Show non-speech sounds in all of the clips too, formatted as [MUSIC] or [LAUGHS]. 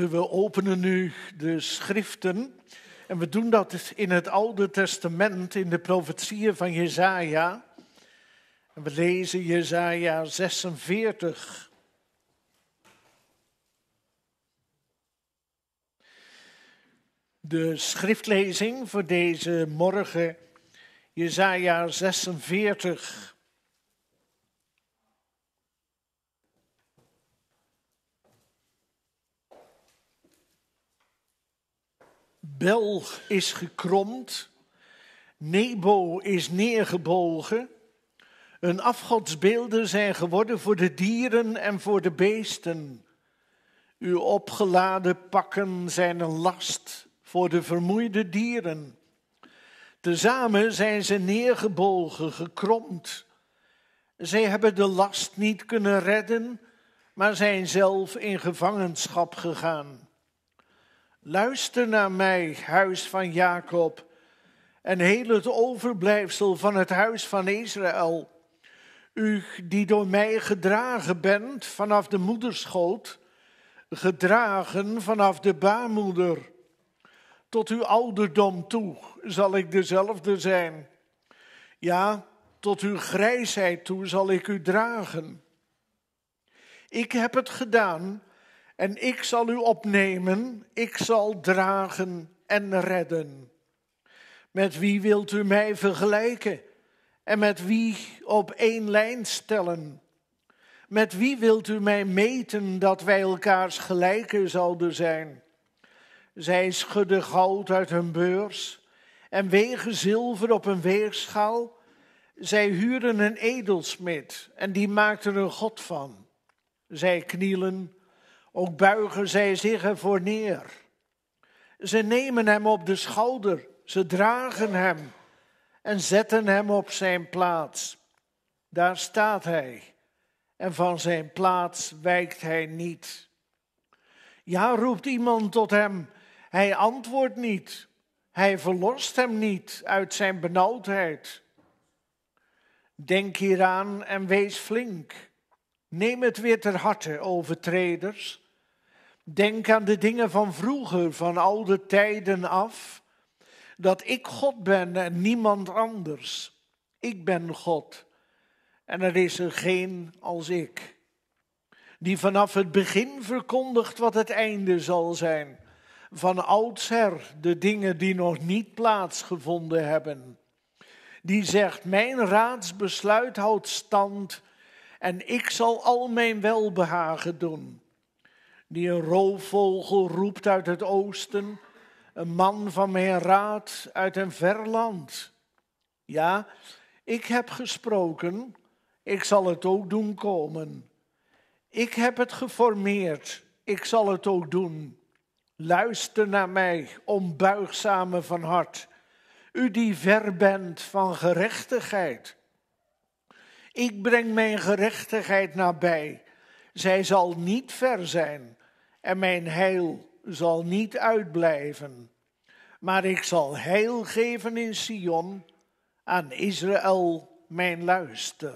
we openen nu de schriften. En we doen dat in het Oude Testament, in de profetieën van Jezaja. En we lezen Jezaja 46. De schriftlezing voor deze morgen, Jesaja 46. Bel is gekromd, Nebo is neergebogen. Een afgodsbeelden zijn geworden voor de dieren en voor de beesten. Uw opgeladen pakken zijn een last voor de vermoeide dieren. Tezamen zijn ze neergebogen, gekromd. Zij hebben de last niet kunnen redden, maar zijn zelf in gevangenschap gegaan. Luister naar mij, huis van Jacob, en heel het overblijfsel van het huis van Israël. U die door mij gedragen bent vanaf de moederschoot, gedragen vanaf de baarmoeder. Tot uw ouderdom toe zal ik dezelfde zijn. Ja, tot uw grijsheid toe zal ik u dragen. Ik heb het gedaan en ik zal u opnemen, ik zal dragen en redden. Met wie wilt u mij vergelijken? En met wie op één lijn stellen? Met wie wilt u mij meten dat wij elkaars gelijken zouden zijn? Zij schudden goud uit hun beurs en wegen zilver op een weegschaal. Zij huren een edelsmid en die maakten er een god van. Zij knielen ook buigen zij zich ervoor neer. Ze nemen hem op de schouder, ze dragen hem en zetten hem op zijn plaats. Daar staat hij en van zijn plaats wijkt hij niet. Ja, roept iemand tot hem, hij antwoordt niet. Hij verlost hem niet uit zijn benauwdheid. Denk hieraan en wees flink. Neem het weer ter harte, overtreders, Denk aan de dingen van vroeger, van oude tijden af. Dat ik God ben en niemand anders. Ik ben God. En er is er geen als ik. Die vanaf het begin verkondigt wat het einde zal zijn. Van oudsher de dingen die nog niet plaatsgevonden hebben. Die zegt: Mijn raadsbesluit houdt stand en ik zal al mijn welbehagen doen die een roofvogel roept uit het oosten, een man van mijn raad uit een ver land. Ja, ik heb gesproken, ik zal het ook doen komen. Ik heb het geformeerd, ik zal het ook doen. Luister naar mij, onbuigzame van hart, u die ver bent van gerechtigheid. Ik breng mijn gerechtigheid nabij, zij zal niet ver zijn en mijn heil zal niet uitblijven. Maar ik zal heil geven in Sion, aan Israël mijn luister.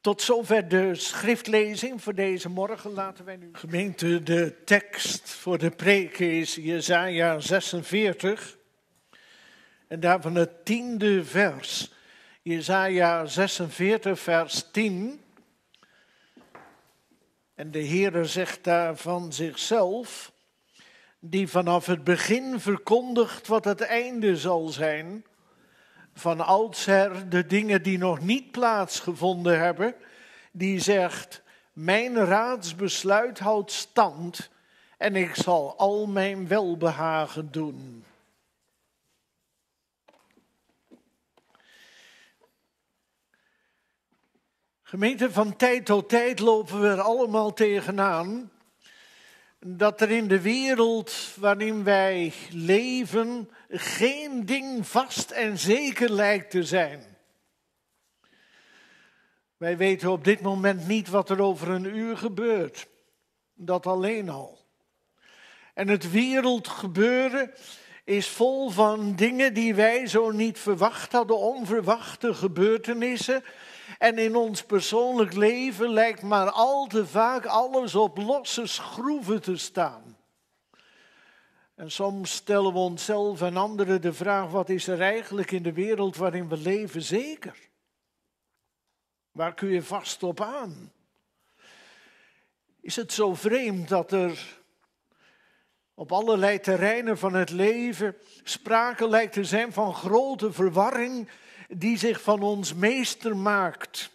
Tot zover de schriftlezing voor deze morgen. Laten wij nu. Gemeente, de tekst voor de preek is Jezaja 46. En daarvan het tiende vers. Jezaja 46, vers 10. En de Heere zegt daar van zichzelf, die vanaf het begin verkondigt wat het einde zal zijn, van oudsher de dingen die nog niet plaatsgevonden hebben, die zegt, mijn raadsbesluit houdt stand en ik zal al mijn welbehagen doen. Gemeente, van tijd tot tijd lopen we er allemaal tegenaan dat er in de wereld waarin wij leven geen ding vast en zeker lijkt te zijn. Wij weten op dit moment niet wat er over een uur gebeurt. Dat alleen al. En het wereldgebeuren is vol van dingen die wij zo niet verwacht hadden, onverwachte gebeurtenissen en in ons persoonlijk leven lijkt maar al te vaak alles op losse schroeven te staan. En soms stellen we onszelf en anderen de vraag: wat is er eigenlijk in de wereld waarin we leven zeker? Waar kun je vast op aan? Is het zo vreemd dat er op allerlei terreinen van het leven sprake lijkt te zijn van grote verwarring die zich van ons meester maakt.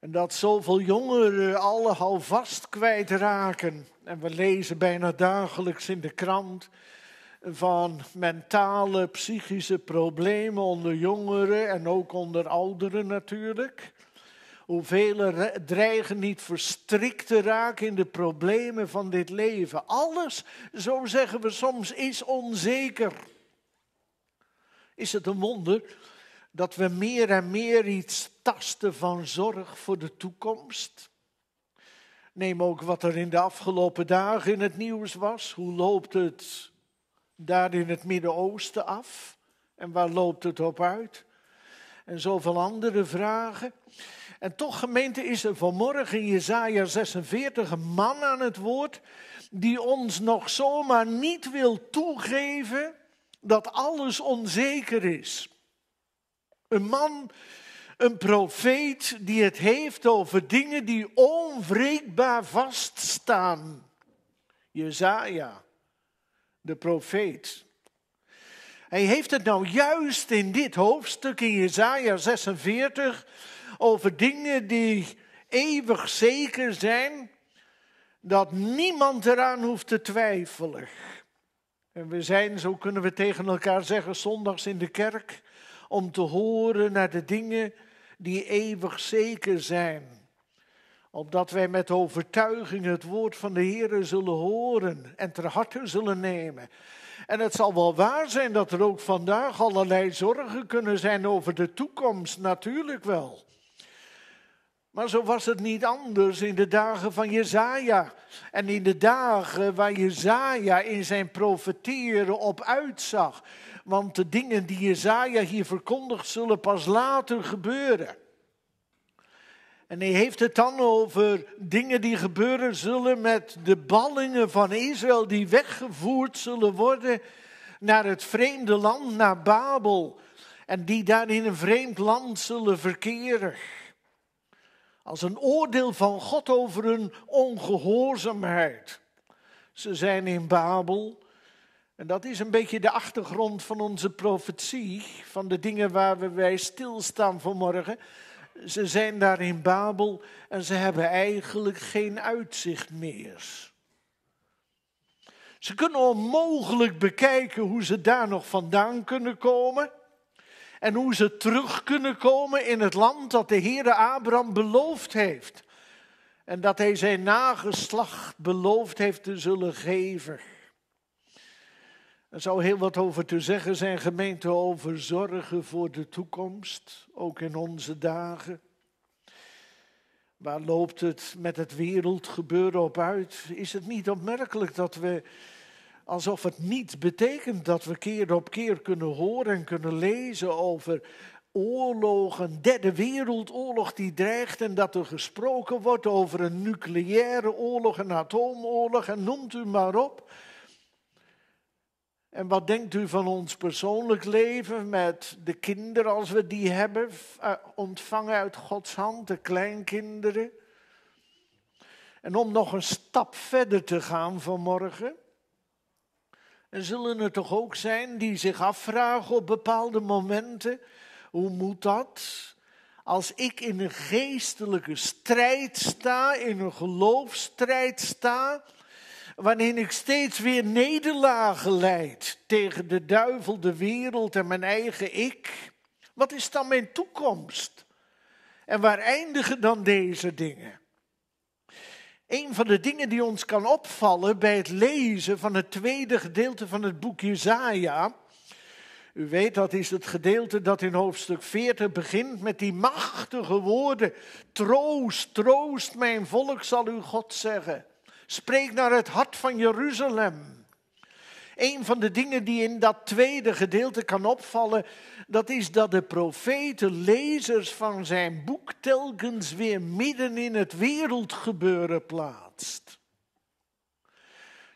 En dat zoveel jongeren alle houvast kwijtraken. En we lezen bijna dagelijks in de krant van mentale, psychische problemen onder jongeren en ook onder ouderen natuurlijk. Hoeveel dreigen niet verstrikt te raken in de problemen van dit leven. Alles, zo zeggen we soms, is onzeker. Is het een wonder dat we meer en meer iets tasten van zorg voor de toekomst? Neem ook wat er in de afgelopen dagen in het nieuws was. Hoe loopt het daar in het Midden-Oosten af? En waar loopt het op uit? En zoveel andere vragen. En toch, gemeente, is er vanmorgen in Jezaja 46 een man aan het woord die ons nog zomaar niet wil toegeven dat alles onzeker is. Een man, een profeet die het heeft over dingen die onwrikbaar vaststaan. Jezaja, de profeet. Hij heeft het nou juist in dit hoofdstuk in Jezaja 46 over dingen die eeuwig zeker zijn, dat niemand eraan hoeft te twijfelen. En we zijn, zo kunnen we tegen elkaar zeggen, zondags in de kerk om te horen naar de dingen die eeuwig zeker zijn. Opdat wij met overtuiging het woord van de Heer zullen horen en ter harte zullen nemen. En het zal wel waar zijn dat er ook vandaag allerlei zorgen kunnen zijn over de toekomst, natuurlijk wel. Maar zo was het niet anders in de dagen van Jezaja. En in de dagen waar Jezaja in zijn profeteren op uitzag. Want de dingen die Jezaja hier verkondigt zullen pas later gebeuren. En hij heeft het dan over dingen die gebeuren zullen met de ballingen van Israël die weggevoerd zullen worden naar het vreemde land, naar Babel. En die daar in een vreemd land zullen verkeren als een oordeel van God over hun ongehoorzaamheid. Ze zijn in Babel. En dat is een beetje de achtergrond van onze profetie, van de dingen waar we wij stilstaan vanmorgen. Ze zijn daar in Babel en ze hebben eigenlijk geen uitzicht meer. Ze kunnen onmogelijk bekijken hoe ze daar nog vandaan kunnen komen en hoe ze terug kunnen komen in het land dat de Heere Abraham beloofd heeft. En dat hij zijn nageslacht beloofd heeft te zullen geven. Er zou heel wat over te zeggen zijn, gemeente, over zorgen voor de toekomst, ook in onze dagen. Waar loopt het met het wereldgebeuren op uit? Is het niet opmerkelijk dat we alsof het niet betekent dat we keer op keer kunnen horen en kunnen lezen over oorlogen, derde wereldoorlog die dreigt en dat er gesproken wordt over een nucleaire oorlog, een atoomoorlog en noemt u maar op. En wat denkt u van ons persoonlijk leven met de kinderen als we die hebben, eh, ontvangen uit Gods hand, de kleinkinderen? En om nog een stap verder te gaan vanmorgen, en zullen er toch ook zijn die zich afvragen op bepaalde momenten: hoe moet dat? Als ik in een geestelijke strijd sta, in een geloofstrijd sta, wanneer ik steeds weer nederlagen leid tegen de duivel, de wereld en mijn eigen ik, wat is dan mijn toekomst? En waar eindigen dan deze dingen? Een van de dingen die ons kan opvallen bij het lezen van het tweede gedeelte van het boek Jesaja. U weet, dat is het gedeelte dat in hoofdstuk 40 begint met die machtige woorden. Troost, troost mijn volk, zal uw God zeggen. Spreek naar het hart van Jeruzalem. Een van de dingen die in dat tweede gedeelte kan opvallen, dat is dat de profeten lezers van zijn boek telkens weer midden in het wereldgebeuren plaatst.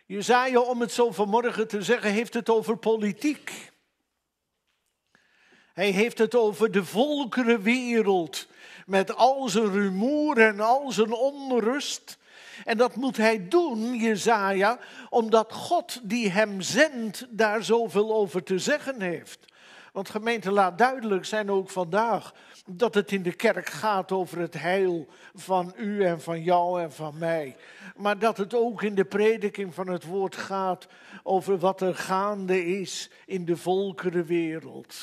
Jezaja, om het zo vanmorgen te zeggen, heeft het over politiek. Hij heeft het over de volkerenwereld met al zijn rumoer en al zijn onrust. En dat moet hij doen, Jezaja, omdat God die hem zendt daar zoveel over te zeggen heeft. Want gemeente, laat duidelijk zijn ook vandaag dat het in de kerk gaat over het heil van u en van jou en van mij. Maar dat het ook in de prediking van het woord gaat over wat er gaande is in de volkerenwereld.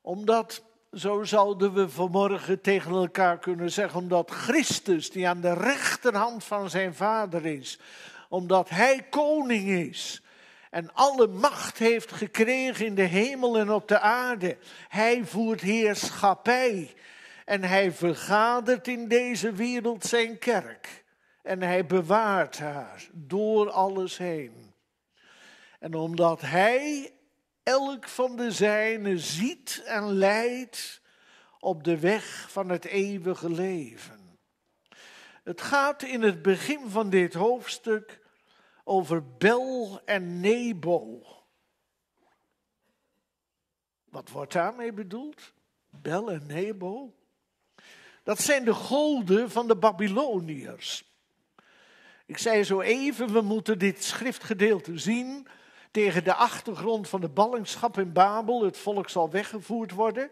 Omdat zo zouden we vanmorgen tegen elkaar kunnen zeggen, omdat Christus, die aan de rechterhand van zijn Vader is, omdat Hij koning is en alle macht heeft gekregen in de hemel en op de aarde, Hij voert heerschappij en Hij vergadert in deze wereld zijn kerk en Hij bewaart haar door alles heen. En omdat Hij elk van de zijnen ziet en leidt op de weg van het eeuwige leven. Het gaat in het begin van dit hoofdstuk over Bel en Nebo. Wat wordt daarmee bedoeld? Bel en Nebo? Dat zijn de golden van de Babyloniërs. Ik zei zo even, we moeten dit schriftgedeelte zien tegen de achtergrond van de ballingschap in Babel. Het volk zal weggevoerd worden.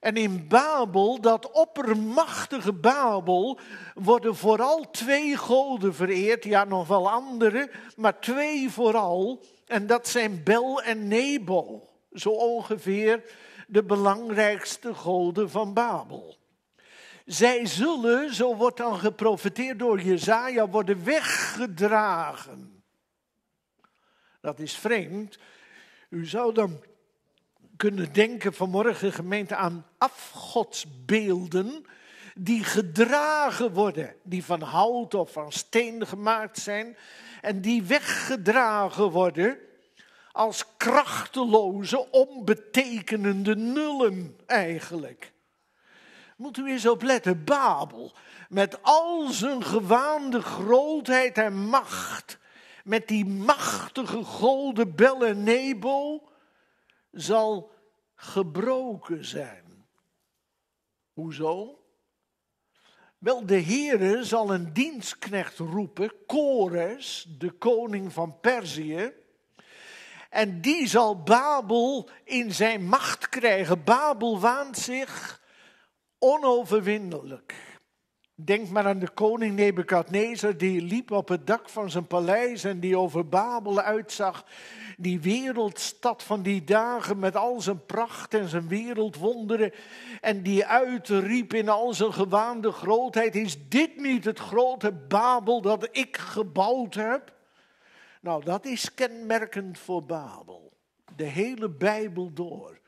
En in Babel, dat oppermachtige Babel, worden vooral twee goden vereerd. Ja, nog wel andere, maar twee vooral. En dat zijn Bel en Nebo. Zo ongeveer de belangrijkste goden van Babel. Zij zullen, zo wordt dan geprofeteerd door Jezaja, worden weggedragen dat is vreemd. U zou dan kunnen denken vanmorgen, gemeente, aan afgodsbeelden die gedragen worden, die van hout of van steen gemaakt zijn en die weggedragen worden als krachteloze, onbetekenende nullen eigenlijk. Moet u eens opletten, Babel, met al zijn gewaande grootheid en macht, met die machtige golden bellen nebel zal gebroken zijn. Hoezo? Wel, de Heere zal een dienstknecht roepen, Kores, de koning van Perzië. En die zal Babel in zijn macht krijgen. Babel waant zich onoverwinnelijk. Denk maar aan de koning Nebukadnezar, die liep op het dak van zijn paleis en die over Babel uitzag. Die wereldstad van die dagen met al zijn pracht en zijn wereldwonderen. En die uitriep in al zijn gewaande grootheid: Is dit niet het grote Babel dat ik gebouwd heb? Nou, dat is kenmerkend voor Babel. De hele Bijbel door.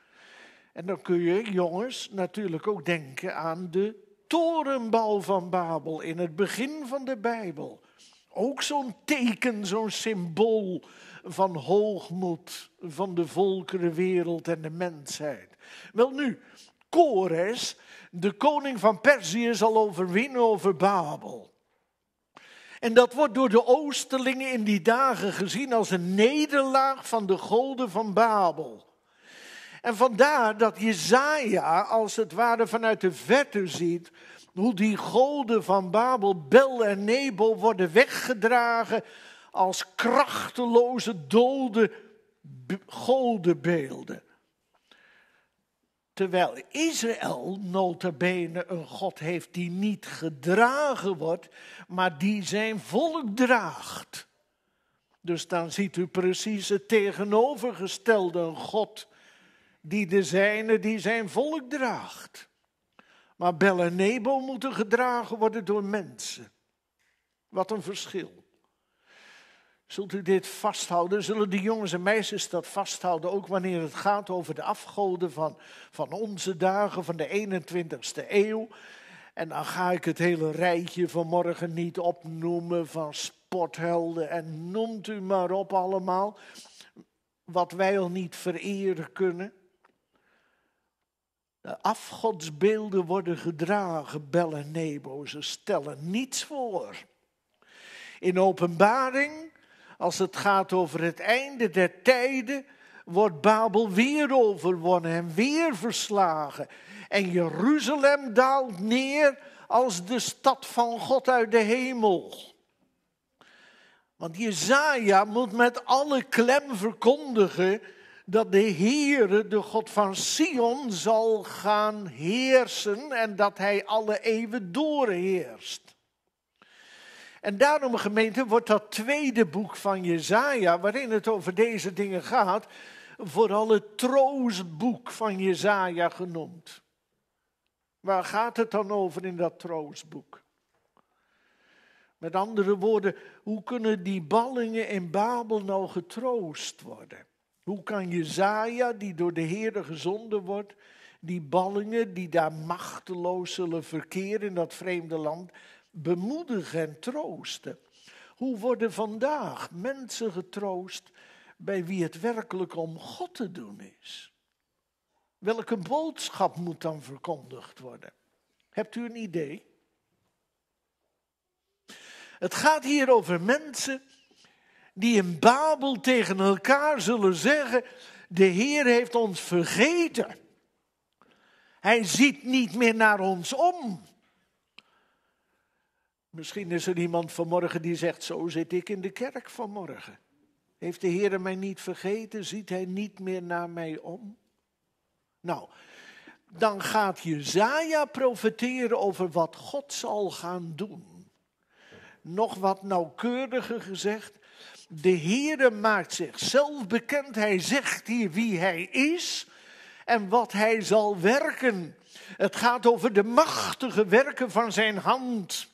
En dan kun je, jongens, natuurlijk ook denken aan de torenbal van Babel in het begin van de Bijbel. Ook zo'n teken, zo'n symbool van hoogmoed van de volkerenwereld en de mensheid. Wel nu, Kores, de koning van Perzië, zal overwinnen over Babel. En dat wordt door de Oosterlingen in die dagen gezien als een nederlaag van de goden van Babel. En vandaar dat Jezaja als het ware vanuit de verte ziet hoe die goden van Babel, Bel en Nebel worden weggedragen als krachteloze dode goldenbeelden. Terwijl Israël bene een God heeft die niet gedragen wordt, maar die zijn volk draagt. Dus dan ziet u precies het tegenovergestelde, een God die de zijne die zijn volk draagt. Maar Bel en Nebo moeten gedragen worden door mensen. Wat een verschil. Zult u dit vasthouden? Zullen de jongens en meisjes dat vasthouden, ook wanneer het gaat over de afgoden van, van onze dagen, van de 21ste eeuw? En dan ga ik het hele rijtje van morgen niet opnoemen van sporthelden en noemt u maar op allemaal, wat wij al niet vereren kunnen afgodsbeelden worden gedragen, bellen, Nebo. Ze stellen niets voor. In openbaring, als het gaat over het einde der tijden, wordt Babel weer overwonnen en weer verslagen. En Jeruzalem daalt neer als de stad van God uit de hemel. Want Jezaja moet met alle klem verkondigen dat de Heere, de God van Sion, zal gaan heersen en dat hij alle eeuwen doorheerst. En daarom, gemeente, wordt dat tweede boek van Jezaja, waarin het over deze dingen gaat, vooral het troostboek van Jezaja genoemd. Waar gaat het dan over in dat troostboek? Met andere woorden, hoe kunnen die ballingen in Babel nou getroost worden? Hoe kan Jezaja, die door de Heerde gezonden wordt, die ballingen die daar machteloos zullen verkeren in dat vreemde land, bemoedigen en troosten? Hoe worden vandaag mensen getroost bij wie het werkelijk om God te doen is? Welke boodschap moet dan verkondigd worden? Hebt u een idee? Het gaat hier over mensen die in Babel tegen elkaar zullen zeggen: De Heer heeft ons vergeten. Hij ziet niet meer naar ons om. Misschien is er iemand vanmorgen die zegt: Zo zit ik in de kerk vanmorgen. Heeft de Heer mij niet vergeten? Ziet hij niet meer naar mij om? Nou, dan gaat Jezaja profeteren over wat God zal gaan doen. Nog wat nauwkeuriger gezegd, de Heere maakt zichzelf bekend. Hij zegt hier wie hij is en wat hij zal werken. Het gaat over de machtige werken van zijn hand.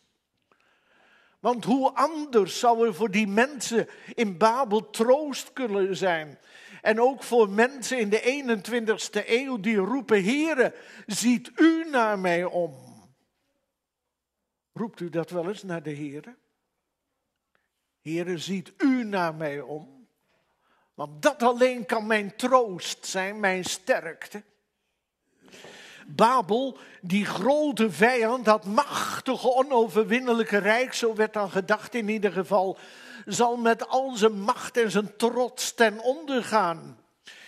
Want hoe anders zou er voor die mensen in Babel troost kunnen zijn? En ook voor mensen in de 21ste eeuw die roepen: Here, ziet u naar mij om? Roept u dat wel eens naar de Here? Heere, ziet u naar mij om. Want dat alleen kan mijn troost zijn, mijn sterkte. Babel, die grote vijand, dat machtige, onoverwinnelijke rijk, zo werd dan gedacht in ieder geval, zal met al zijn macht en zijn trots ten onder gaan.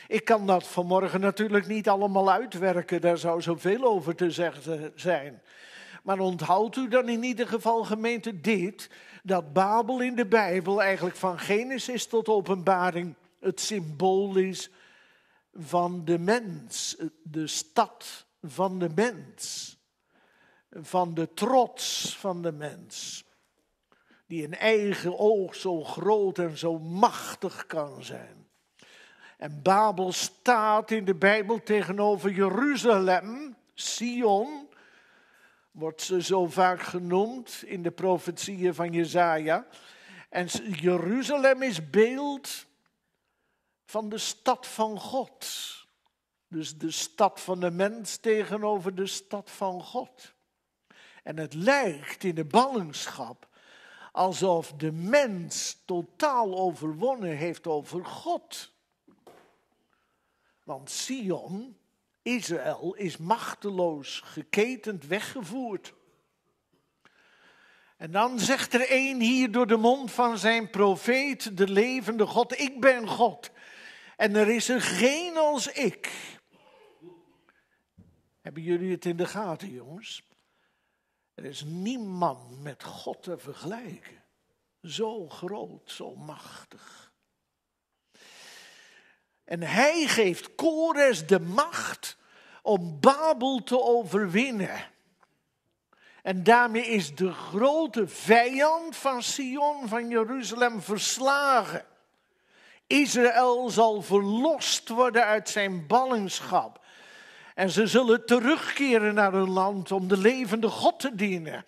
Ik kan dat vanmorgen natuurlijk niet allemaal uitwerken, daar zou zoveel over te zeggen zijn. Maar onthoudt u dan in ieder geval, gemeente, dit: dat Babel in de Bijbel eigenlijk van Genesis tot Openbaring het symbool is van de mens, de stad van de mens, van de trots van de mens, die in eigen oog zo groot en zo machtig kan zijn. En Babel staat in de Bijbel tegenover Jeruzalem, Sion, wordt ze zo vaak genoemd in de profetieën van Jezaja. En Jeruzalem is beeld van de stad van God. Dus de stad van de mens tegenover de stad van God. En het lijkt in de ballingschap alsof de mens totaal overwonnen heeft over God. Want Sion, Israël is machteloos, geketend, weggevoerd. En dan zegt er een hier door de mond van zijn profeet, de levende God, ik ben God. En er is er geen als ik. Hebben jullie het in de gaten, jongens? Er is niemand met God te vergelijken. Zo groot, zo machtig. En hij geeft Kores de macht om Babel te overwinnen. En daarmee is de grote vijand van Sion, van Jeruzalem, verslagen. Israël zal verlost worden uit zijn ballingschap. En ze zullen terugkeren naar hun land om de levende God te dienen.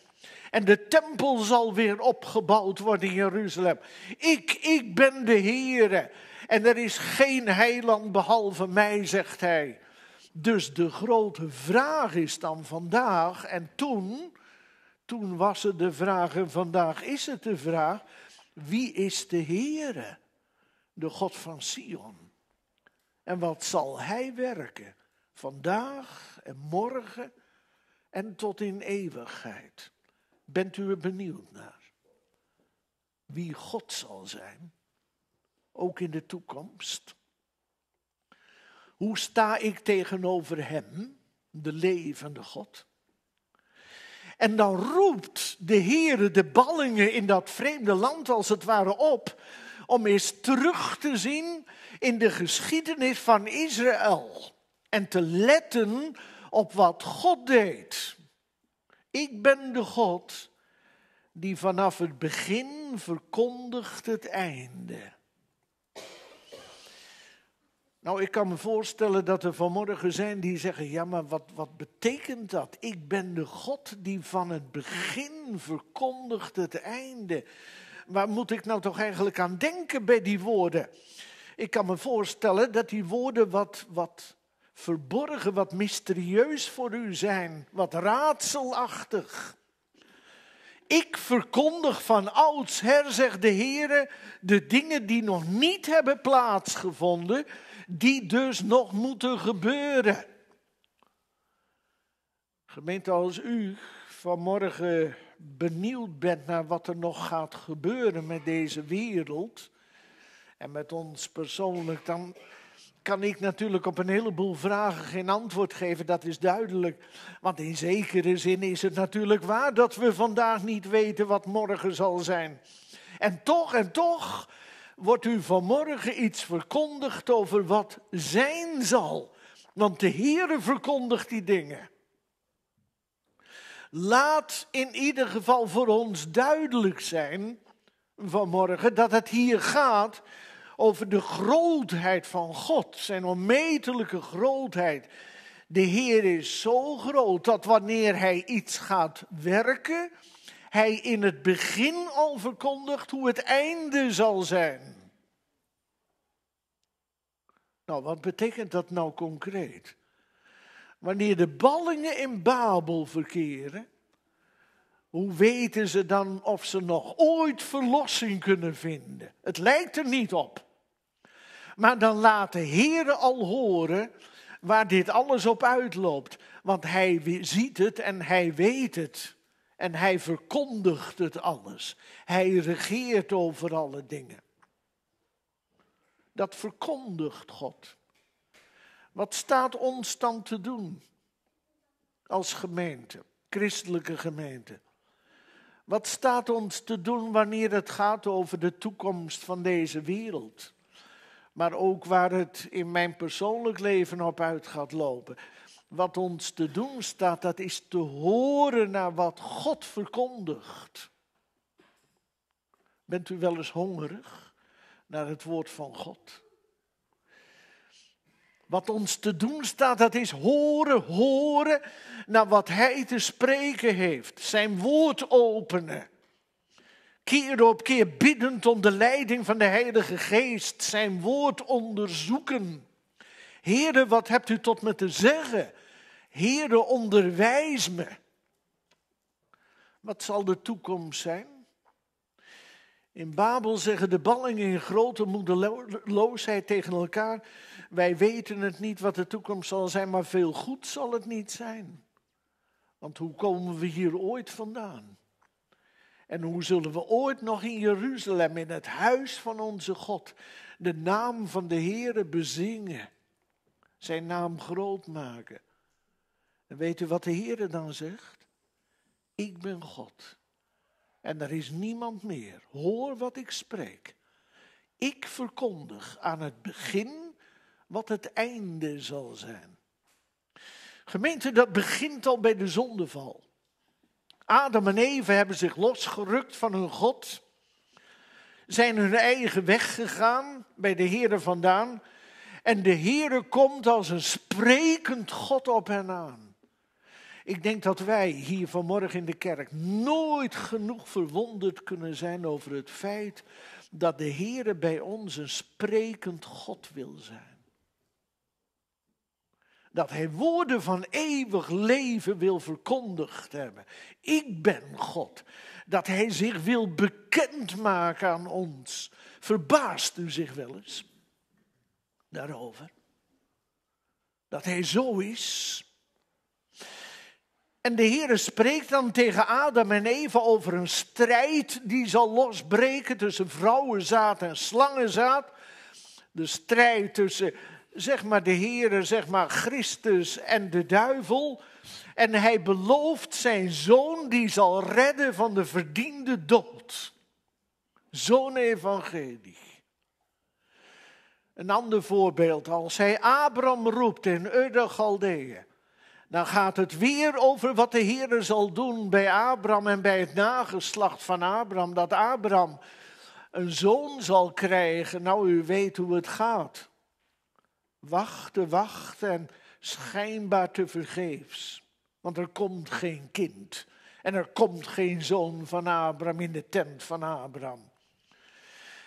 En de tempel zal weer opgebouwd worden in Jeruzalem. Ik, ik ben de Heere en er is geen heiland behalve mij, zegt hij. Dus de grote vraag is dan vandaag, en toen, toen was het de vraag en vandaag is het de vraag, wie is de Heere, de God van Sion? En wat zal Hij werken vandaag en morgen en tot in eeuwigheid? Bent u er benieuwd naar? Wie God zal zijn? ook in de toekomst? Hoe sta ik tegenover Hem, de levende God? En dan roept de Here de ballingen in dat vreemde land als het ware op om eens terug te zien in de geschiedenis van Israël en te letten op wat God deed. Ik ben de God die vanaf het begin verkondigt het einde. Nou, ik kan me voorstellen dat er vanmorgen zijn die zeggen: Ja, maar wat, wat betekent dat? Ik ben de God die van het begin verkondigt het einde. Waar moet ik nou toch eigenlijk aan denken bij die woorden? Ik kan me voorstellen dat die woorden wat, wat verborgen, wat mysterieus voor u zijn, wat raadselachtig. Ik verkondig van oudsher, zegt de Heer, de dingen die nog niet hebben plaatsgevonden, die dus nog moeten gebeuren. Gemeente, als u vanmorgen benieuwd bent naar wat er nog gaat gebeuren met deze wereld en met ons persoonlijk, dan kan ik natuurlijk op een heleboel vragen geen antwoord geven, dat is duidelijk. Want in zekere zin is het natuurlijk waar dat we vandaag niet weten wat morgen zal zijn. En toch, en toch wordt u vanmorgen iets verkondigd over wat zijn zal. Want de Heere verkondigt die dingen. Laat in ieder geval voor ons duidelijk zijn vanmorgen dat het hier gaat over de grootheid van God, zijn onmetelijke grootheid. De Heer is zo groot dat wanneer Hij iets gaat werken, hij in het begin al verkondigt hoe het einde zal zijn. Nou, wat betekent dat nou concreet? Wanneer de ballingen in Babel verkeren, hoe weten ze dan of ze nog ooit verlossing kunnen vinden? Het lijkt er niet op. Maar dan laat de Heer al horen waar dit alles op uitloopt, want hij ziet het en hij weet het. En hij verkondigt het alles. Hij regeert over alle dingen. Dat verkondigt God. Wat staat ons dan te doen als gemeente, christelijke gemeente? Wat staat ons te doen wanneer het gaat over de toekomst van deze wereld? Maar ook waar het in mijn persoonlijk leven op uit gaat lopen wat ons te doen staat, dat is te horen naar wat God verkondigt. Bent u wel eens hongerig naar het woord van God? Wat ons te doen staat, dat is horen, horen naar wat Hij te spreken heeft. Zijn woord openen. Keer op keer biddend om de leiding van de Heilige Geest. Zijn woord onderzoeken. Heere, wat hebt u tot me te zeggen? Heere, onderwijs me. Wat zal de toekomst zijn? In Babel zeggen de ballingen in grote moedeloosheid tegen elkaar: Wij weten het niet wat de toekomst zal zijn, maar veel goed zal het niet zijn. Want hoe komen we hier ooit vandaan? En hoe zullen we ooit nog in Jeruzalem, in het huis van onze God, de naam van de Heere bezingen? Zijn naam groot maken. En weet u wat de Heer dan zegt? Ik ben God. En er is niemand meer. Hoor wat ik spreek. Ik verkondig aan het begin wat het einde zal zijn. Gemeente, dat begint al bij de zondeval. Adam en Eva hebben zich losgerukt van hun God, zijn hun eigen weg gegaan bij de Heeren vandaan en de Heere komt als een sprekend God op hen aan. Ik denk dat wij hier vanmorgen in de kerk nooit genoeg verwonderd kunnen zijn over het feit dat de Heere bij ons een sprekend God wil zijn. Dat Hij woorden van eeuwig leven wil verkondigd hebben. Ik ben God. Dat Hij zich wil bekendmaken aan ons. Verbaast u zich wel eens? daarover. Dat hij zo is. En de Heere spreekt dan tegen Adam en Eva over een strijd die zal losbreken tussen vrouwenzaad en slangenzaad. De strijd tussen, zeg maar, de Heer zeg maar, Christus en de duivel. En hij belooft zijn zoon die zal redden van de verdiende dood. Zo'n evangelie. Een ander voorbeeld, als hij Abram roept in Urde Galdeeën, dan gaat het weer over wat de Heer zal doen bij Abram en bij het nageslacht van Abram. Dat Abram een zoon zal krijgen. Nou, u weet hoe het gaat. Wachten, wachten en schijnbaar te vergeefs. Want er komt geen kind. En er komt geen zoon van Abram in de tent van Abram.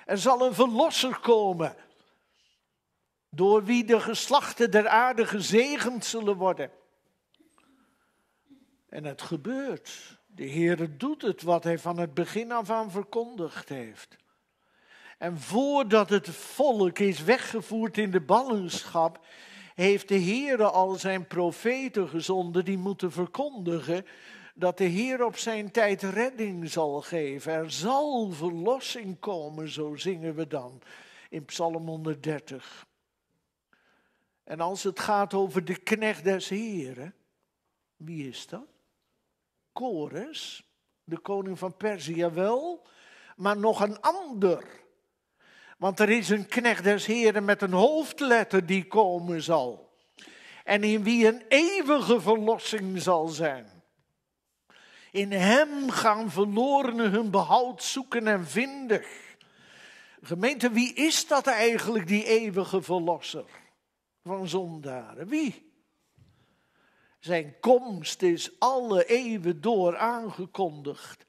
Er zal een verlosser komen door wie de geslachten der aarde gezegend zullen worden. En het gebeurt. De Heere doet het wat hij van het begin af aan verkondigd heeft. En voordat het volk is weggevoerd in de ballingschap, heeft de Heere al zijn profeten gezonden die moeten verkondigen dat de Heer op zijn tijd redding zal geven. Er zal verlossing komen, zo zingen we dan in Psalm 130. En als het gaat over de knecht des Heren, wie is dat? Kores, de koning van Perzië wel, maar nog een ander. Want er is een knecht des Heren met een hoofdletter die komen zal. En in wie een eeuwige verlossing zal zijn. In hem gaan verlorenen hun behoud zoeken en vinden. Gemeente, wie is dat eigenlijk, die eeuwige verlosser? van zondaren? Wie? Zijn komst is alle eeuwen door aangekondigd.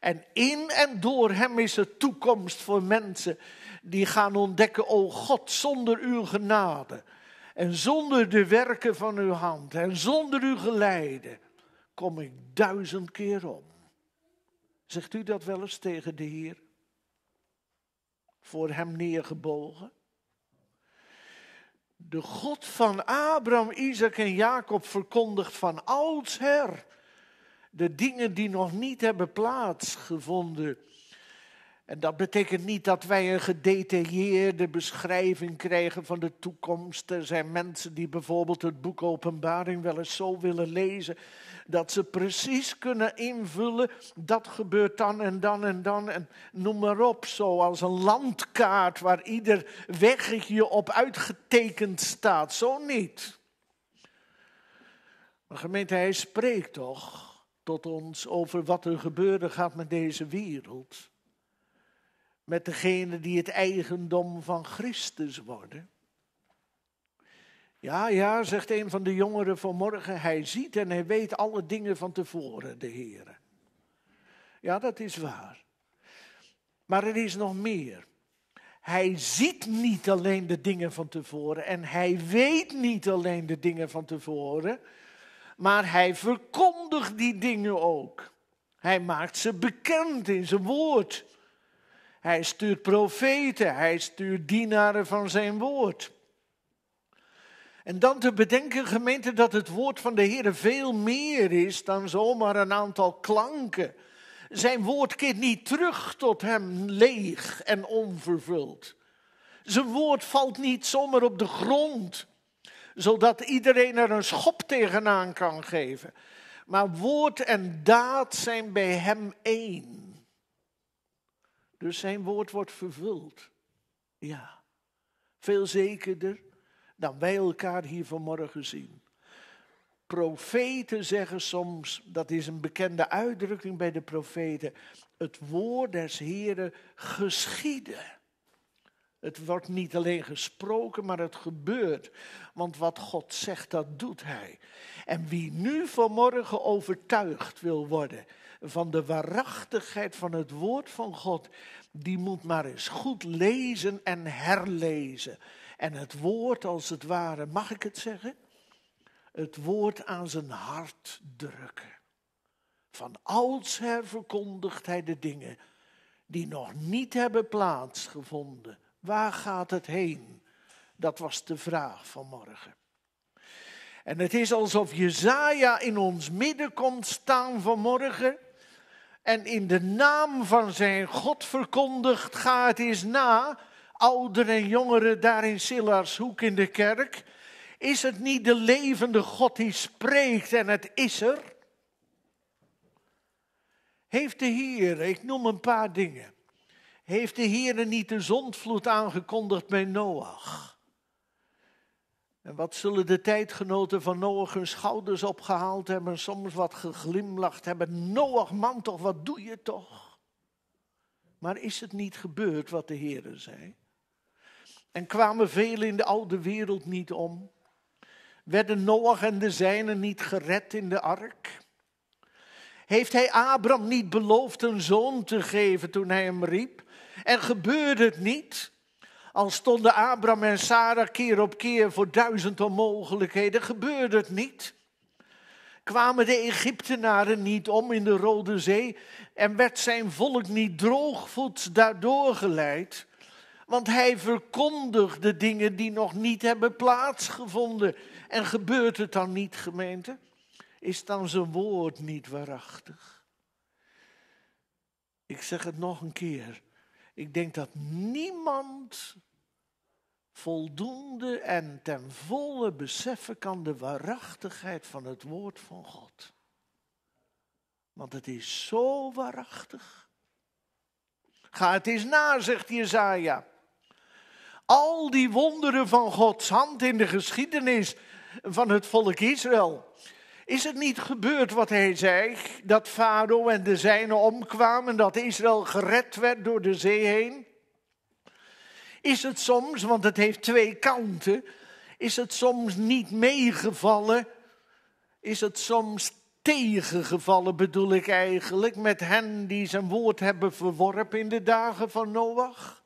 En in en door hem is er toekomst voor mensen die gaan ontdekken, o God, zonder uw genade en zonder de werken van uw hand en zonder uw geleide kom ik duizend keer om. Zegt u dat wel eens tegen de Heer? Voor hem neergebogen? de God van Abraham, Isaac en Jacob verkondigt van oudsher de dingen die nog niet hebben plaatsgevonden. En dat betekent niet dat wij een gedetailleerde beschrijving krijgen van de toekomst. Er zijn mensen die bijvoorbeeld het boek Openbaring wel eens zo willen lezen dat ze precies kunnen invullen dat gebeurt dan en dan en dan en noem maar op, zoals een landkaart waar ieder wegje op uitgetekend staat. Zo niet. Maar gemeente, hij spreekt toch tot ons over wat er gebeuren gaat met deze wereld met degene die het eigendom van Christus worden. Ja, ja, zegt een van de jongeren vanmorgen, hij ziet en hij weet alle dingen van tevoren, de Heer. Ja, dat is waar. Maar er is nog meer. Hij ziet niet alleen de dingen van tevoren en hij weet niet alleen de dingen van tevoren, maar hij verkondigt die dingen ook. Hij maakt ze bekend in zijn woord. Hij stuurt profeten, hij stuurt dienaren van zijn woord. En dan te bedenken, gemeente, dat het woord van de Heer veel meer is dan zomaar een aantal klanken. Zijn woord keert niet terug tot hem leeg en onvervuld. Zijn woord valt niet zomaar op de grond, zodat iedereen er een schop tegenaan kan geven. Maar woord en daad zijn bij hem één. Dus zijn woord wordt vervuld. Ja, veel zekerder dan wij elkaar hier vanmorgen zien. Profeten zeggen soms, dat is een bekende uitdrukking bij de profeten, het woord des Heren geschieden. Het wordt niet alleen gesproken, maar het gebeurt. Want wat God zegt, dat doet Hij. En wie nu vanmorgen overtuigd wil worden van de waarachtigheid van het woord van God, die moet maar eens goed lezen en herlezen. En het woord als het ware, mag ik het zeggen? Het woord aan zijn hart drukken. Van oudsher verkondigt hij de dingen die nog niet hebben plaatsgevonden. Waar gaat het heen? Dat was de vraag van morgen. En het is alsof Jezaja in ons midden komt staan vanmorgen en in de naam van zijn God verkondigt, ga het eens na, ouderen en jongeren daar in hoek in de kerk. Is het niet de levende God die spreekt en het is er? Heeft de Heer, ik noem een paar dingen, heeft de Heer niet de zondvloed aangekondigd bij Noach? En wat zullen de tijdgenoten van Noach hun schouders opgehaald hebben, soms wat geglimlacht hebben. Noach, man toch, wat doe je toch? Maar is het niet gebeurd wat de Heere zei? En kwamen velen in de oude wereld niet om? Werden Noach en de zijnen niet gered in de ark? Heeft hij Abram niet beloofd een zoon te geven toen hij hem riep? En gebeurde het niet? Al stonden Abraham en Sarah keer op keer voor duizend onmogelijkheden, gebeurde het niet. Kwamen de Egyptenaren niet om in de Rode Zee en werd zijn volk niet droogvoets daardoor geleid? Want hij verkondigde dingen die nog niet hebben plaatsgevonden. En gebeurt het dan niet, gemeente? Is dan zijn woord niet waarachtig? Ik zeg het nog een keer. Ik denk dat niemand voldoende en ten volle beseffen kan de waarachtigheid van het woord van God. Want het is zo waarachtig. Ga het eens na, zegt Jezaja. Al die wonderen van Gods hand in de geschiedenis van het volk Israël. Is het niet gebeurd wat hij zei, dat Farao en de zijnen omkwamen, dat Israël gered werd door de zee heen? is het soms, want het heeft twee kanten, is het soms niet meegevallen, is het soms tegengevallen bedoel ik eigenlijk, met hen die zijn woord hebben verworpen in de dagen van Noach,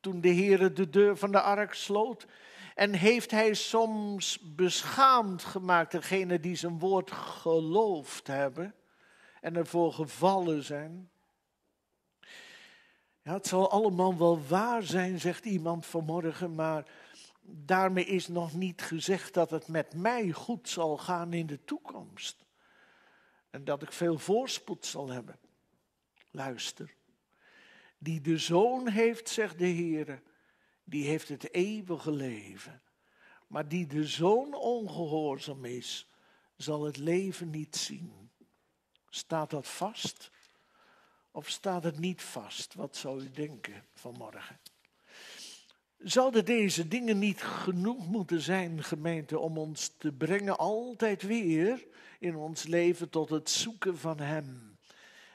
toen de Heere de deur van de ark sloot. En heeft hij soms beschaamd gemaakt degene die zijn woord geloofd hebben en ervoor gevallen zijn? het zal allemaal wel waar zijn, zegt iemand vanmorgen, maar daarmee is nog niet gezegd dat het met mij goed zal gaan in de toekomst. En dat ik veel voorspoed zal hebben. Luister. Die de zoon heeft, zegt de Heer, die heeft het eeuwige leven. Maar die de zoon ongehoorzaam is, zal het leven niet zien. Staat dat vast? Of staat het niet vast? Wat zou u denken vanmorgen? Zouden deze dingen niet genoeg moeten zijn, gemeente, om ons te brengen altijd weer in ons leven tot het zoeken van Hem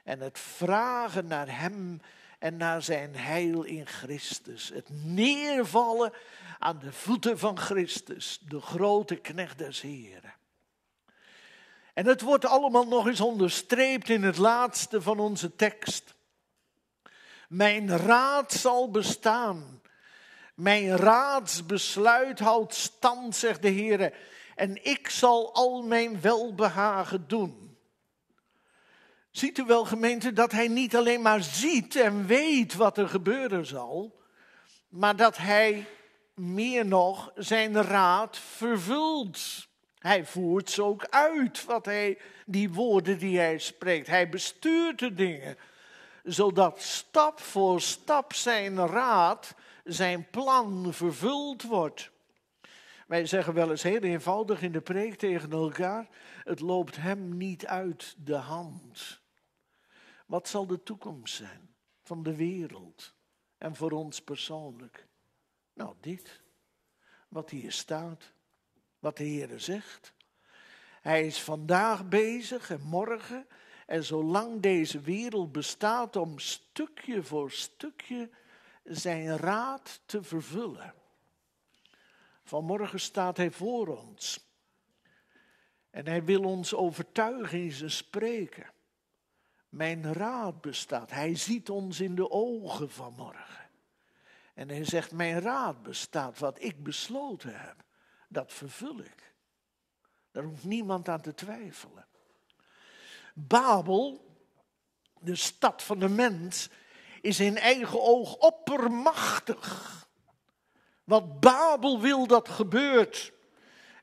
en het vragen naar Hem en naar Zijn heil in Christus, het neervallen aan de voeten van Christus, de grote knecht des Heren? En het wordt allemaal nog eens onderstreept in het laatste van onze tekst. Mijn raad zal bestaan. Mijn raadsbesluit houdt stand, zegt de Heer. En ik zal al mijn welbehagen doen. Ziet u wel, gemeente, dat hij niet alleen maar ziet en weet wat er gebeuren zal, maar dat hij meer nog zijn raad vervult. Hij voert ze ook uit, wat hij, die woorden die hij spreekt. Hij bestuurt de dingen, zodat stap voor stap zijn raad, zijn plan vervuld wordt. Wij zeggen wel eens heel eenvoudig in de preek tegen elkaar: het loopt hem niet uit de hand. Wat zal de toekomst zijn van de wereld en voor ons persoonlijk? Nou, dit, wat hier staat wat de Heer zegt. Hij is vandaag bezig en morgen. En zolang deze wereld bestaat om stukje voor stukje zijn raad te vervullen. Vanmorgen staat hij voor ons. En hij wil ons overtuigen in zijn spreken. Mijn raad bestaat. Hij ziet ons in de ogen vanmorgen. En hij zegt, mijn raad bestaat wat ik besloten heb dat vervul ik. Daar hoeft niemand aan te twijfelen. Babel, de stad van de mens, is in eigen oog oppermachtig. Wat Babel wil, dat gebeurt.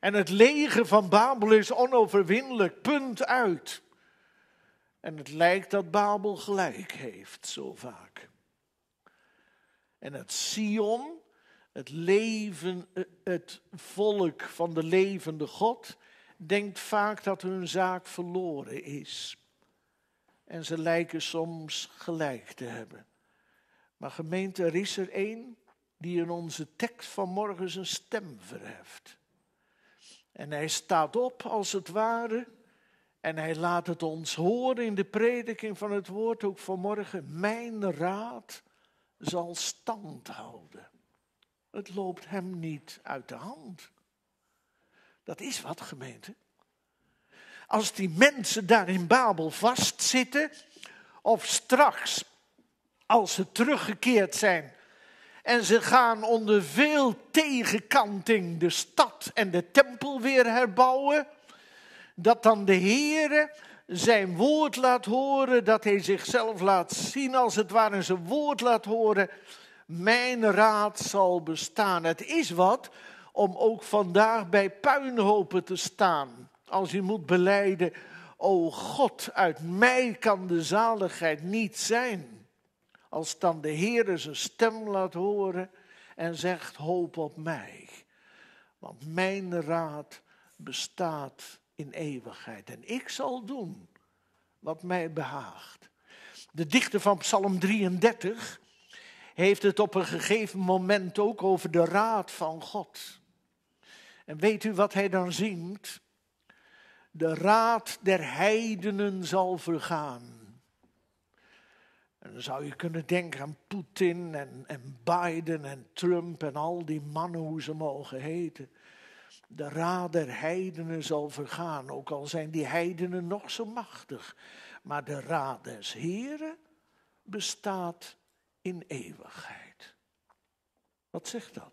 En het leger van Babel is onoverwinnelijk, punt uit. En het lijkt dat Babel gelijk heeft, zo vaak. En het Sion, het leven, eh, het volk van de levende God, denkt vaak dat hun zaak verloren is. En ze lijken soms gelijk te hebben. Maar gemeente, er is er één die in onze tekst morgen zijn stem verheft. En hij staat op als het ware en hij laat het ons horen in de prediking van het woord ook vanmorgen. Mijn raad zal stand houden. Het loopt hem niet uit de hand. Dat is wat, gemeente. Als die mensen daar in Babel vastzitten, of straks, als ze teruggekeerd zijn en ze gaan onder veel tegenkanting de stad en de tempel weer herbouwen, dat dan de Heere zijn woord laat horen, dat hij zichzelf laat zien als het ware, zijn woord laat horen mijn raad zal bestaan. Het is wat om ook vandaag bij puinhopen te staan. Als je moet beleiden, o God, uit mij kan de zaligheid niet zijn. Als dan de Heer zijn stem laat horen en zegt, hoop op mij. Want mijn raad bestaat in eeuwigheid. En ik zal doen wat mij behaagt. De dichter van Psalm 33 heeft het op een gegeven moment ook over de raad van God. En weet u wat hij dan zingt? De raad der heidenen zal vergaan. En dan zou je kunnen denken aan Poetin en, en Biden en Trump en al die mannen, hoe ze mogen heten. De raad der heidenen zal vergaan, ook al zijn die heidenen nog zo machtig. Maar de raad des Heren bestaat in eeuwigheid. Wat zegt dat?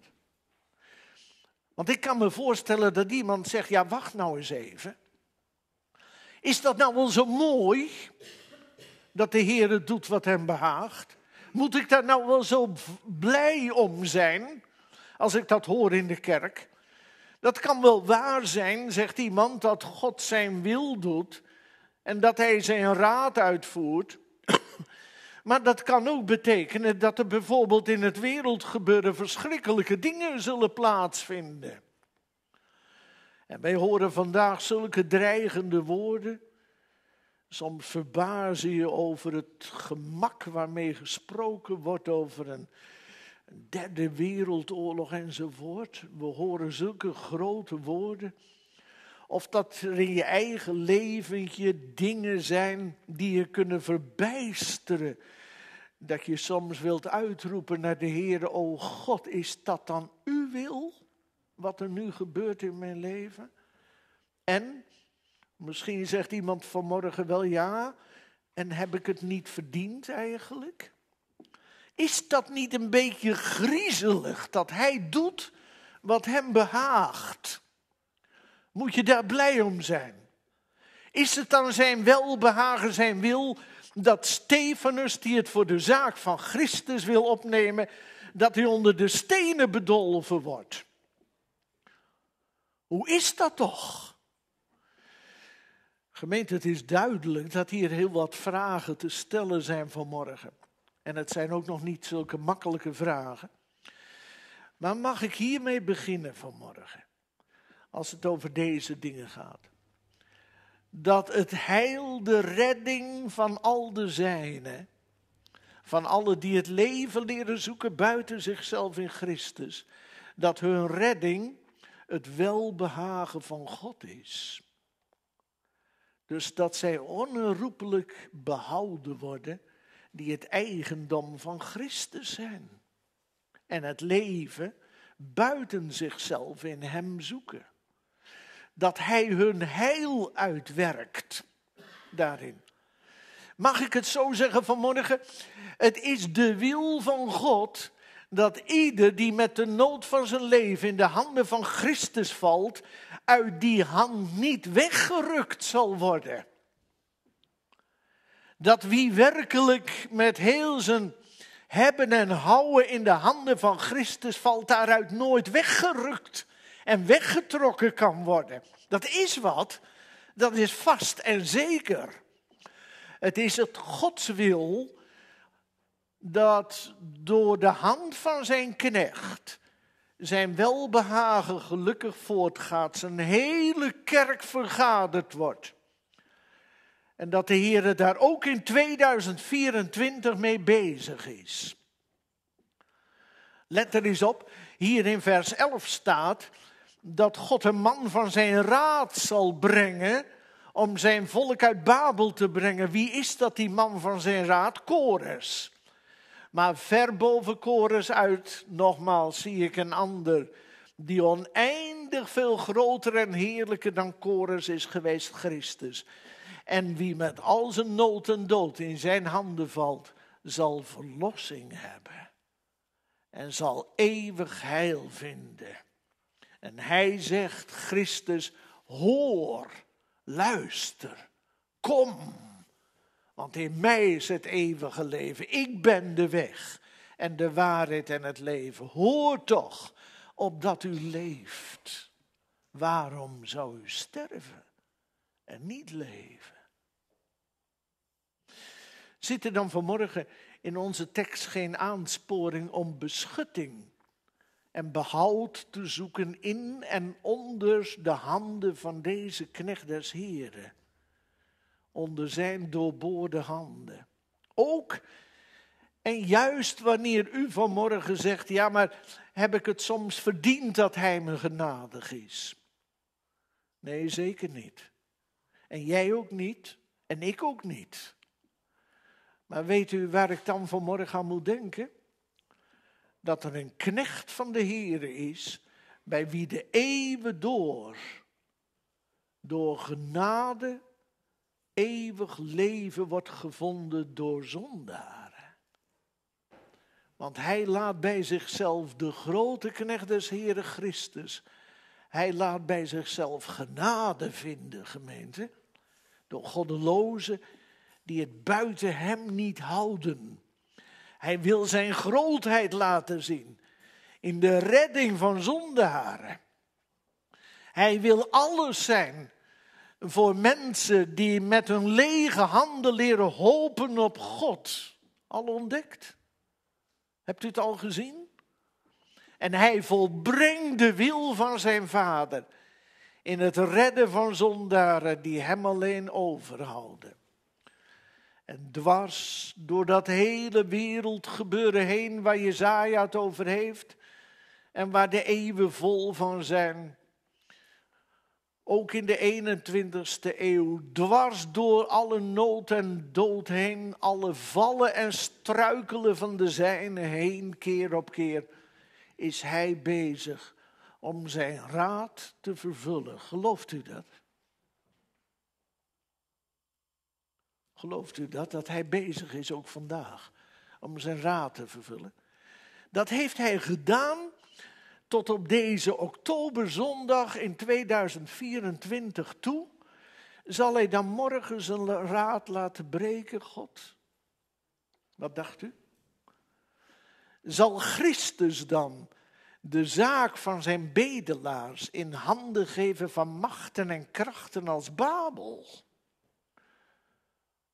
Want ik kan me voorstellen dat iemand zegt: ja, wacht nou eens even. Is dat nou wel zo mooi dat de Heer doet wat hem behaagt? Moet ik daar nou wel zo blij om zijn als ik dat hoor in de kerk? Dat kan wel waar zijn, zegt iemand, dat God zijn wil doet en dat hij zijn raad uitvoert. Maar dat kan ook betekenen dat er bijvoorbeeld in het wereldgebeuren verschrikkelijke dingen zullen plaatsvinden. En wij horen vandaag zulke dreigende woorden. Soms verbazen je je over het gemak waarmee gesproken wordt over een derde wereldoorlog enzovoort. We horen zulke grote woorden. Of dat er in je eigen leventje dingen zijn die je kunnen verbijsteren dat je soms wilt uitroepen naar de Heer, o God, is dat dan uw wil? Wat er nu gebeurt in mijn leven? En, misschien zegt iemand vanmorgen wel ja, en heb ik het niet verdiend eigenlijk? Is dat niet een beetje griezelig dat hij doet wat hem behaagt? Moet je daar blij om zijn? Is het dan zijn welbehagen, zijn wil dat Stefanus, die het voor de zaak van Christus wil opnemen, dat hij onder de stenen bedolven wordt. Hoe is dat toch? Gemeente, het is duidelijk dat hier heel wat vragen te stellen zijn vanmorgen. En het zijn ook nog niet zulke makkelijke vragen. Maar mag ik hiermee beginnen vanmorgen? Als het over deze dingen gaat dat het heil de redding van al de zijnen, van alle die het leven leren zoeken buiten zichzelf in Christus, dat hun redding het welbehagen van God is. Dus dat zij onherroepelijk behouden worden die het eigendom van Christus zijn. En het leven buiten zichzelf in Hem zoeken dat hij hun heil uitwerkt daarin. Mag ik het zo zeggen vanmorgen? Het is de wil van God dat ieder die met de nood van zijn leven in de handen van Christus valt, uit die hand niet weggerukt zal worden. Dat wie werkelijk met heel zijn hebben en houden in de handen van Christus valt, daaruit nooit weggerukt en weggetrokken kan worden. Dat is wat, dat is vast en zeker. Het is het Gods wil dat door de hand van zijn knecht zijn welbehagen gelukkig voortgaat, zijn hele kerk vergaderd wordt. En dat de Heer daar ook in 2024 mee bezig is. Let er eens op, hier in vers 11 staat, dat God een man van zijn raad zal brengen om zijn volk uit Babel te brengen. Wie is dat die man van zijn raad? Kores. Maar ver boven Kores uit, nogmaals, zie ik een ander die oneindig veel groter en heerlijker dan Kores is geweest, Christus. En wie met al zijn nood en dood in zijn handen valt, zal verlossing hebben en zal eeuwig heil vinden. En hij zegt, Christus, hoor, luister, kom. Want in mij is het eeuwige leven. Ik ben de weg en de waarheid en het leven. Hoor toch, opdat u leeft. Waarom zou u sterven en niet leven? Zit er dan vanmorgen in onze tekst geen aansporing om beschutting en behoud te zoeken in en onder de handen van deze knecht des Heren, onder zijn doorboorde handen. Ook en juist wanneer u vanmorgen zegt, ja maar heb ik het soms verdiend dat hij me genadig is? Nee, zeker niet. En jij ook niet, en ik ook niet. Maar weet u waar ik dan vanmorgen aan moet denken? dat er een knecht van de Here is, bij wie de eeuwen door, door genade, eeuwig leven wordt gevonden door zondaren. Want hij laat bij zichzelf de grote knecht des Here Christus, hij laat bij zichzelf genade vinden, gemeente, door goddelozen die het buiten hem niet houden. Hij wil zijn grootheid laten zien in de redding van zondaren. Hij wil alles zijn voor mensen die met hun lege handen leren hopen op God. Al ontdekt? Hebt u het al gezien? En hij volbrengt de wil van zijn vader in het redden van zondaren die hem alleen overhouden. En dwars door dat hele wereldgebeuren heen waar Jezaja het over heeft en waar de eeuwen vol van zijn. Ook in de 21ste eeuw, dwars door alle nood en dood heen, alle vallen en struikelen van de zijne heen, keer op keer, is hij bezig om zijn raad te vervullen. Gelooft u dat? gelooft u dat? Dat hij bezig is ook vandaag om zijn raad te vervullen. Dat heeft hij gedaan tot op deze oktoberzondag in 2024 toe. Zal hij dan morgen zijn raad laten breken, God? Wat dacht u? Zal Christus dan de zaak van zijn bedelaars in handen geven van machten en krachten als Babel?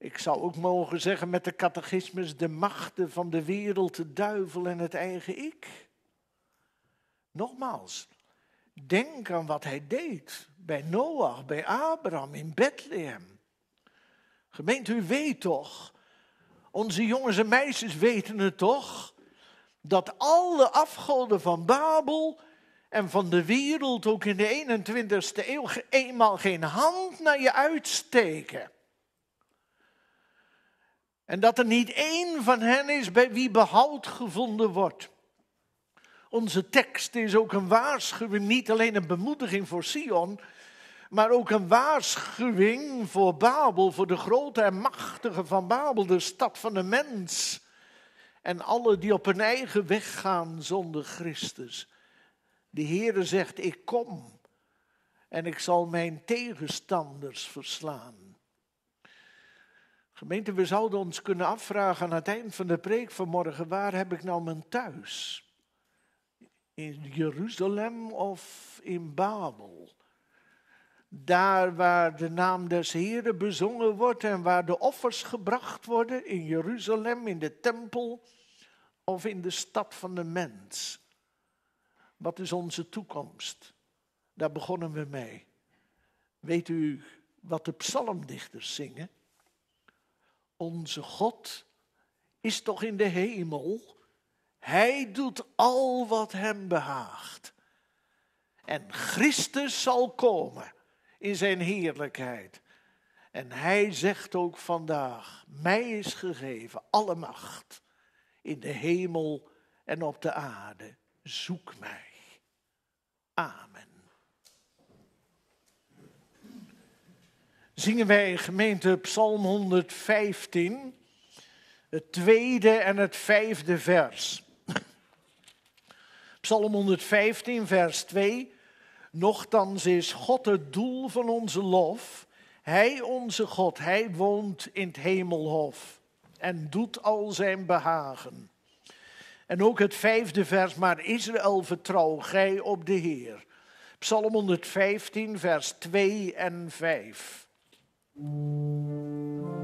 Ik zou ook mogen zeggen met de catechismus de machten van de wereld, de duivel en het eigen ik. Nogmaals, denk aan wat hij deed bij Noach, bij Abraham, in Bethlehem. Gemeente, u weet toch, onze jongens en meisjes weten het toch, dat alle afgoden van Babel en van de wereld ook in de 21ste eeuw eenmaal geen hand naar je uitsteken. En dat er niet één van hen is bij wie behoud gevonden wordt. Onze tekst is ook een waarschuwing, niet alleen een bemoediging voor Sion, maar ook een waarschuwing voor Babel, voor de grote en machtige van Babel, de stad van de mens. En alle die op hun eigen weg gaan zonder Christus. De Heere zegt, ik kom en ik zal mijn tegenstanders verslaan. Gemeente, we zouden ons kunnen afvragen aan het eind van de preek vanmorgen, waar heb ik nou mijn thuis? In Jeruzalem of in Babel? Daar waar de naam des Heren bezongen wordt en waar de offers gebracht worden, in Jeruzalem, in de tempel of in de stad van de mens. Wat is onze toekomst? Daar begonnen we mee. Weet u wat de psalmdichters zingen? Onze God is toch in de hemel? Hij doet al wat hem behaagt. En Christus zal komen in zijn heerlijkheid. En hij zegt ook vandaag: Mij is gegeven alle macht in de hemel en op de aarde. Zoek mij. Amen. zingen wij gemeente Psalm 115, het tweede en het vijfde vers. [LAUGHS] Psalm 115, vers 2. Nochtans is God het doel van onze lof. Hij, onze God, hij woont in het hemelhof en doet al zijn behagen. En ook het vijfde vers, maar Israël vertrouw gij op de Heer. Psalm 115, vers 2 en 5. Thank you.